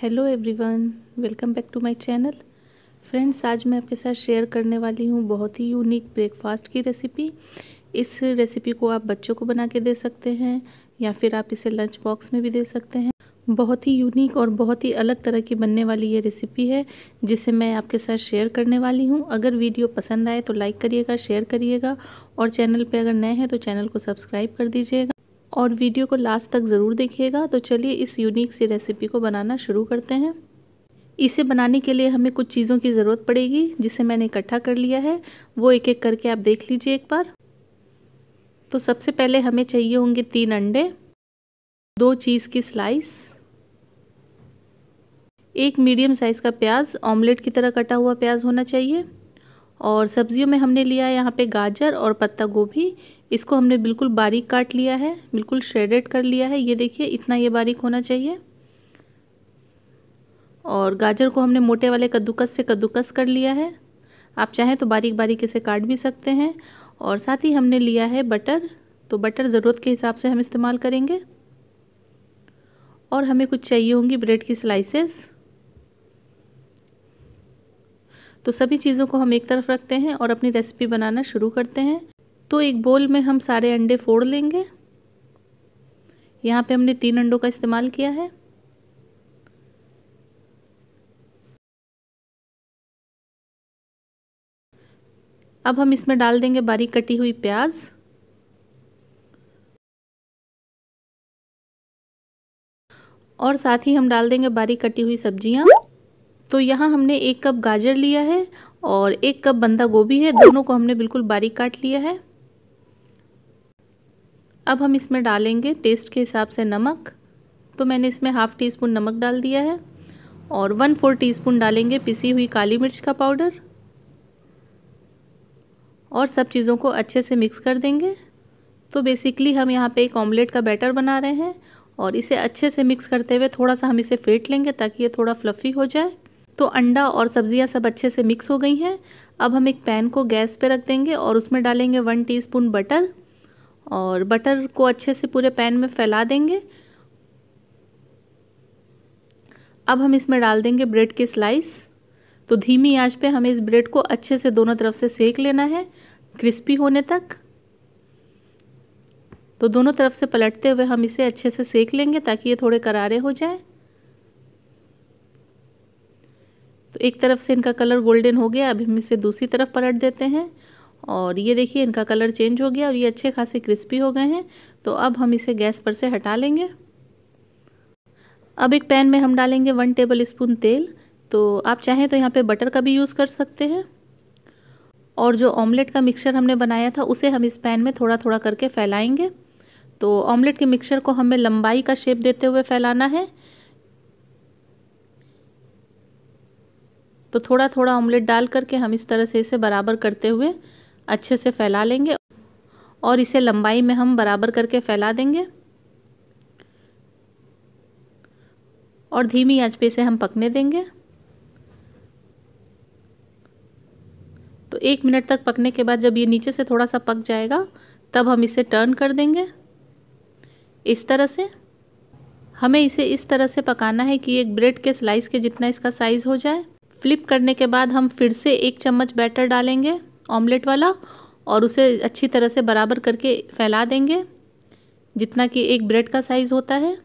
hello everyone welcome back to my channel friends आज मैं आपके साथ शेयर करने वाली हूँ बहुत ही यूनिक ब्रेकफास्ट की रेसिपी इस रेसिपी को आप बच्चों को बना के दे सकते हैं या फिर आप इसे लंच बॉक्स में भी दे सकते हैं बहुत ही यूनिक और बहुत ही अलग तरह की बनने वाली ये रेसिपी है जिसे मैं आपके साथ शेयर करने वाली हूँ अगर वीडियो पसंद आए तो लाइक करिएगा शेयर करिएगा और चैनल पर अगर नए हैं तो चैनल को सब्सक्राइब कर दीजिएगा और वीडियो को लास्ट तक ज़रूर देखिएगा तो चलिए इस यूनिक सी रेसिपी को बनाना शुरू करते हैं इसे बनाने के लिए हमें कुछ चीज़ों की ज़रूरत पड़ेगी जिसे मैंने इकट्ठा कर लिया है वो एक एक करके आप देख लीजिए एक बार तो सबसे पहले हमें चाहिए होंगे तीन अंडे दो चीज़ की स्लाइस एक मीडियम साइज़ का प्याज ऑमलेट की तरह कटा हुआ प्याज होना चाहिए और सब्जियों में हमने लिया है यहाँ पे गाजर और पत्ता गोभी इसको हमने बिल्कुल बारीक काट लिया है बिल्कुल श्रेडेड कर लिया है ये देखिए इतना ये बारीक होना चाहिए और गाजर को हमने मोटे वाले कद्दूकस से कद्दूकस कर लिया है आप चाहें तो बारीक बारीक इसे काट भी सकते हैं और साथ ही हमने लिया है बटर तो बटर ज़रूरत के हिसाब से हम इस्तेमाल करेंगे और हमें कुछ चाहिए होंगी ब्रेड की स्लाइसेस तो सभी चीज़ों को हम एक तरफ रखते हैं और अपनी रेसिपी बनाना शुरू करते हैं तो एक बोल में हम सारे अंडे फोड़ लेंगे यहाँ पे हमने तीन अंडों का इस्तेमाल किया है अब हम इसमें डाल देंगे बारीक कटी हुई प्याज और साथ ही हम डाल देंगे बारीक कटी हुई सब्जियाँ तो यहाँ हमने एक कप गाजर लिया है और एक कप बंधा गोभी है दोनों को हमने बिल्कुल बारीक काट लिया है अब हम इसमें डालेंगे टेस्ट के हिसाब से नमक तो मैंने इसमें हाफ़ टी स्पून नमक डाल दिया है और वन फोर टी स्पून डालेंगे पिसी हुई काली मिर्च का पाउडर और सब चीज़ों को अच्छे से मिक्स कर देंगे तो बेसिकली हम यहाँ पे एक ऑमलेट का बैटर बना रहे हैं और इसे अच्छे से मिक्स करते हुए थोड़ा सा हम इसे फेंट लेंगे ताकि ये थोड़ा फ्लफ़ी हो जाए तो अंडा और सब्जियां सब अच्छे से मिक्स हो गई हैं अब हम एक पैन को गैस पे रख देंगे और उसमें डालेंगे वन टीस्पून बटर और बटर को अच्छे से पूरे पैन में फैला देंगे अब हम इसमें डाल देंगे ब्रेड के स्लाइस तो धीमी आंच पे हमें इस ब्रेड को अच्छे से दोनों तरफ से सेक लेना है क्रिस्पी होने तक तो दोनों तरफ से पलटते हुए हम इसे अच्छे से सेक लेंगे ताकि ये थोड़े करारे हो जाएँ तो एक तरफ से इनका कलर गोल्डन हो गया अभी हम इसे दूसरी तरफ पलट देते हैं और ये देखिए इनका कलर चेंज हो गया और ये अच्छे खासे क्रिस्पी हो गए हैं तो अब हम इसे गैस पर से हटा लेंगे अब एक पैन में हम डालेंगे वन टेबल स्पून तेल तो आप चाहें तो यहाँ पे बटर का भी यूज़ कर सकते हैं और जो ऑमलेट का मिक्सचर हमने बनाया था उसे हम इस पैन में थोड़ा थोड़ा करके फैलाएंगे तो ऑमलेट के मिक्सचर को हमें लंबाई का शेप देते हुए फैलाना है तो थोड़ा थोड़ा ऑमलेट डाल करके हम इस तरह से इसे बराबर करते हुए अच्छे से फैला लेंगे और इसे लंबाई में हम बराबर करके फैला देंगे और धीमी आंच पे इसे हम पकने देंगे तो एक मिनट तक पकने के बाद जब ये नीचे से थोड़ा सा पक जाएगा तब हम इसे टर्न कर देंगे इस तरह से हमें इसे इस तरह से पकाना है कि एक ब्रेड के स्लाइस के जितना इसका साइज़ हो जाए फ्लिप करने के बाद हम फिर से एक चम्मच बैटर डालेंगे ऑमलेट वाला और उसे अच्छी तरह से बराबर करके फैला देंगे जितना कि एक ब्रेड का साइज़ होता है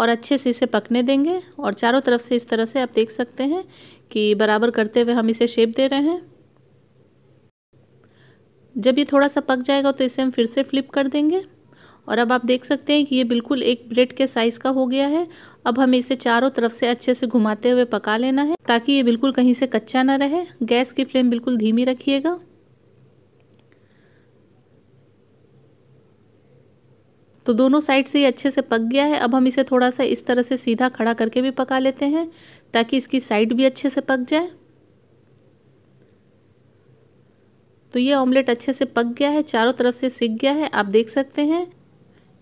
और अच्छे से इसे पकने देंगे और चारों तरफ से इस तरह से आप देख सकते हैं कि बराबर करते हुए हम इसे शेप दे रहे हैं जब ये थोड़ा सा पक जाएगा तो इसे हम फिर से फ्लिप कर देंगे और अब आप देख सकते हैं कि ये बिल्कुल एक ब्रेड के साइज़ का हो गया है अब हमें इसे चारों तरफ से अच्छे से घुमाते हुए पका लेना है ताकि ये बिल्कुल कहीं से कच्चा ना रहे गैस की फ्लेम बिल्कुल धीमी रखिएगा तो दोनों साइड से ये अच्छे से पक गया है अब हम इसे थोड़ा सा इस तरह से सीधा खड़ा करके भी पका लेते हैं ताकि इसकी साइड भी अच्छे से पक जाए तो ये ऑमलेट अच्छे से पक गया है चारों तरफ से सिक गया है आप देख सकते हैं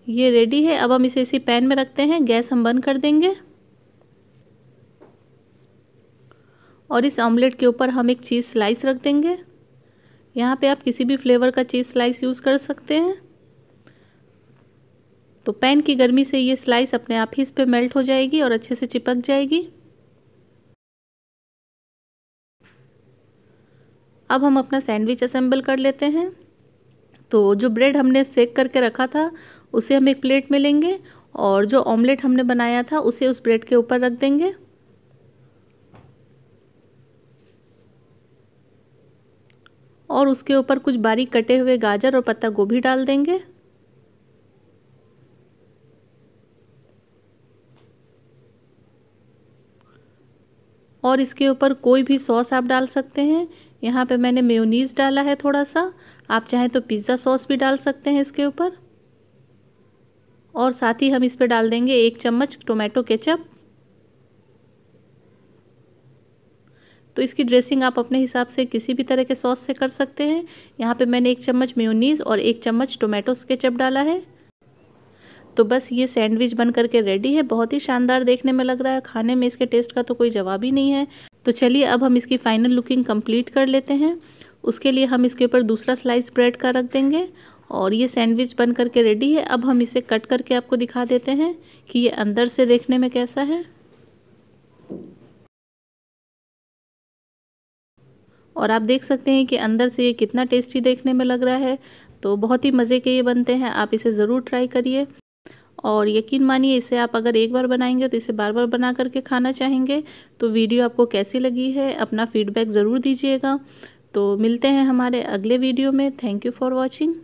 ये रेडी है अब हम इसे इसी पैन में रखते हैं गैस हम बंद कर देंगे और इस ऑमलेट के ऊपर हम एक चीज़ स्लाइस रख देंगे यहाँ पे आप किसी भी फ्लेवर का चीज़ स्लाइस यूज़ कर सकते हैं तो पैन की गर्मी से ये स्लाइस अपने आप ही इस पर मेल्ट हो जाएगी और अच्छे से चिपक जाएगी अब हम अपना सैंडविच असेंबल कर लेते हैं तो जो ब्रेड हमने सेक करके रखा था उसे हम एक प्लेट में लेंगे और जो ऑमलेट हमने बनाया था उसे उस ब्रेड के ऊपर रख देंगे और उसके ऊपर कुछ बारीक कटे हुए गाजर और पत्ता गोभी डाल देंगे और इसके ऊपर कोई भी सॉस आप डाल सकते हैं यहाँ पे मैंने मेयोनीज़ डाला है थोड़ा सा आप चाहें तो पिज़्ज़ा सॉस भी डाल सकते हैं इसके ऊपर और साथ ही हम इस पर डाल देंगे एक चम्मच टोमेटो केचप तो इसकी ड्रेसिंग आप अपने हिसाब से किसी भी तरह के सॉस से कर सकते हैं यहाँ पे मैंने एक चम्मच मेयोनीज़ और एक चम्मच टोमेटो केचप डाला है तो बस ये सैंडविच बन करके रेडी है बहुत ही शानदार देखने में लग रहा है खाने में इसके टेस्ट का तो कोई जवाब ही नहीं है तो चलिए अब हम इसकी फाइनल लुकिंग कंप्लीट कर लेते हैं उसके लिए हम इसके ऊपर दूसरा स्लाइस ब्रेड का रख देंगे और ये सैंडविच बन करके रेडी है अब हम इसे कट करके आपको दिखा देते हैं कि ये अंदर से देखने में कैसा है और आप देख सकते हैं कि अंदर से ये कितना टेस्टी देखने में लग रहा है तो बहुत ही मज़े के ये बनते हैं आप इसे ज़रूर ट्राई करिए और यकीन मानिए इसे आप अगर एक बार बनाएंगे तो इसे बार बार बना करके खाना चाहेंगे तो वीडियो आपको कैसी लगी है अपना फीडबैक ज़रूर दीजिएगा तो मिलते हैं हमारे अगले वीडियो में थैंक यू फॉर वॉचिंग